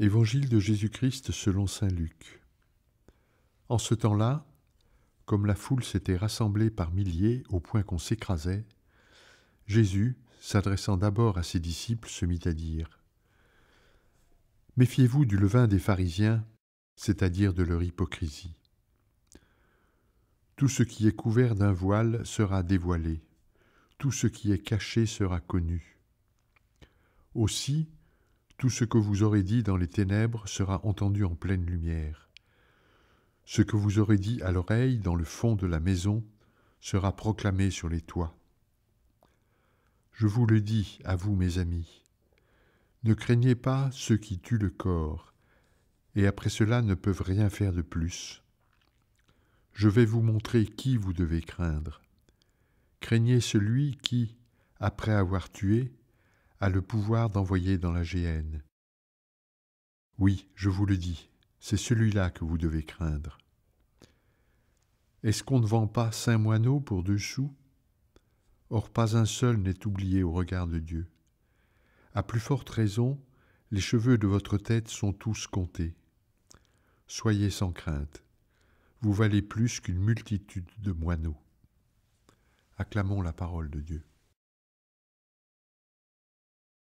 Évangile de Jésus-Christ selon Saint Luc. En ce temps-là, comme la foule s'était rassemblée par milliers au point qu'on s'écrasait, Jésus, s'adressant d'abord à ses disciples, se mit à dire Méfiez-vous du levain des pharisiens, c'est-à-dire de leur hypocrisie. Tout ce qui est couvert d'un voile sera dévoilé, tout ce qui est caché sera connu. Aussi, tout ce que vous aurez dit dans les ténèbres sera entendu en pleine lumière. Ce que vous aurez dit à l'oreille dans le fond de la maison sera proclamé sur les toits. Je vous le dis à vous, mes amis, ne craignez pas ceux qui tuent le corps, et après cela ne peuvent rien faire de plus. Je vais vous montrer qui vous devez craindre. Craignez celui qui, après avoir tué, a le pouvoir d'envoyer dans la géhenne. Oui, je vous le dis, c'est celui-là que vous devez craindre. Est-ce qu'on ne vend pas cinq moineaux pour deux sous Or, pas un seul n'est oublié au regard de Dieu. À plus forte raison, les cheveux de votre tête sont tous comptés. Soyez sans crainte, vous valez plus qu'une multitude de moineaux. Acclamons la parole de Dieu.